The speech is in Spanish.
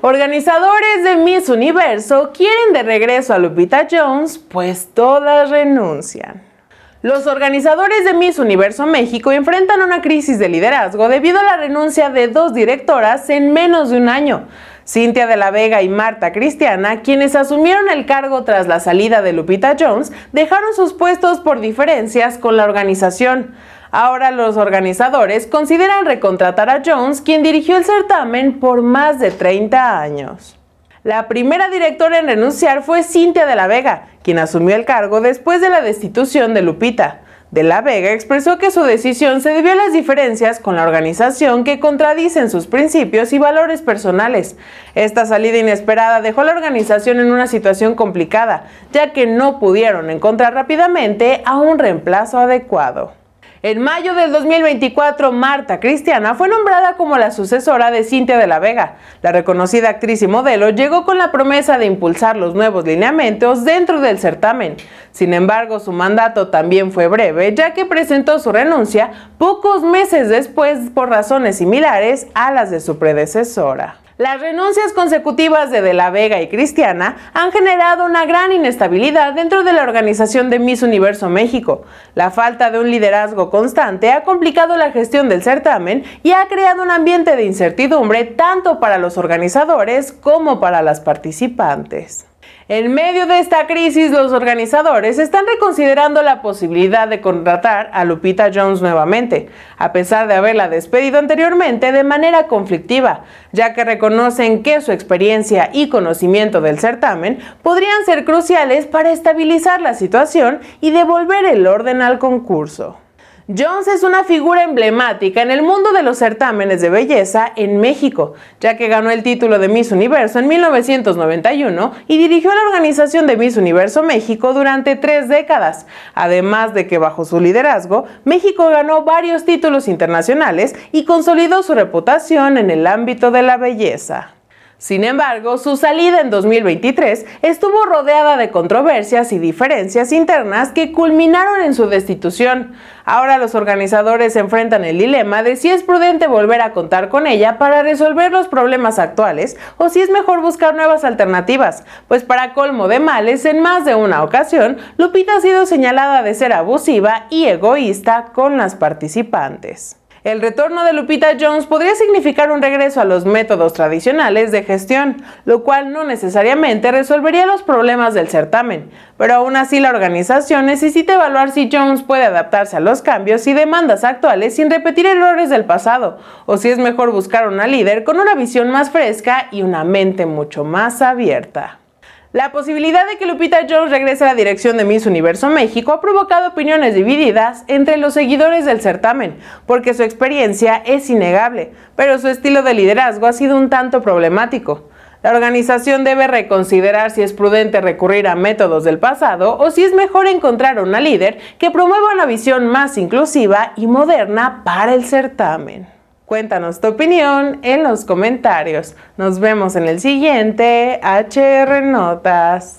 Organizadores de Miss Universo quieren de regreso a Lupita Jones, pues todas renuncian. Los organizadores de Miss Universo México enfrentan una crisis de liderazgo debido a la renuncia de dos directoras en menos de un año. Cintia de la Vega y Marta Cristiana, quienes asumieron el cargo tras la salida de Lupita Jones, dejaron sus puestos por diferencias con la organización. Ahora los organizadores consideran recontratar a Jones, quien dirigió el certamen por más de 30 años. La primera directora en renunciar fue Cintia de la Vega, quien asumió el cargo después de la destitución de Lupita de la Vega expresó que su decisión se debió a las diferencias con la organización que contradicen sus principios y valores personales. Esta salida inesperada dejó a la organización en una situación complicada, ya que no pudieron encontrar rápidamente a un reemplazo adecuado. En mayo del 2024, Marta Cristiana fue nombrada como la sucesora de Cintia de la Vega. La reconocida actriz y modelo llegó con la promesa de impulsar los nuevos lineamientos dentro del certamen. Sin embargo, su mandato también fue breve, ya que presentó su renuncia pocos meses después por razones similares a las de su predecesora. Las renuncias consecutivas de De la Vega y Cristiana han generado una gran inestabilidad dentro de la organización de Miss Universo México. La falta de un liderazgo constante ha complicado la gestión del certamen y ha creado un ambiente de incertidumbre tanto para los organizadores como para las participantes. En medio de esta crisis, los organizadores están reconsiderando la posibilidad de contratar a Lupita Jones nuevamente, a pesar de haberla despedido anteriormente de manera conflictiva, ya que reconocen que su experiencia y conocimiento del certamen podrían ser cruciales para estabilizar la situación y devolver el orden al concurso. Jones es una figura emblemática en el mundo de los certámenes de belleza en México, ya que ganó el título de Miss Universo en 1991 y dirigió la organización de Miss Universo México durante tres décadas, además de que bajo su liderazgo, México ganó varios títulos internacionales y consolidó su reputación en el ámbito de la belleza. Sin embargo, su salida en 2023 estuvo rodeada de controversias y diferencias internas que culminaron en su destitución. Ahora los organizadores enfrentan el dilema de si es prudente volver a contar con ella para resolver los problemas actuales o si es mejor buscar nuevas alternativas, pues para colmo de males, en más de una ocasión, Lupita ha sido señalada de ser abusiva y egoísta con las participantes. El retorno de Lupita Jones podría significar un regreso a los métodos tradicionales de gestión, lo cual no necesariamente resolvería los problemas del certamen, pero aún así la organización necesita evaluar si Jones puede adaptarse a los cambios y demandas actuales sin repetir errores del pasado, o si es mejor buscar una líder con una visión más fresca y una mente mucho más abierta. La posibilidad de que Lupita Jones regrese a la dirección de Miss Universo México ha provocado opiniones divididas entre los seguidores del certamen, porque su experiencia es innegable, pero su estilo de liderazgo ha sido un tanto problemático. La organización debe reconsiderar si es prudente recurrir a métodos del pasado o si es mejor encontrar una líder que promueva una visión más inclusiva y moderna para el certamen. Cuéntanos tu opinión en los comentarios. Nos vemos en el siguiente HR Notas.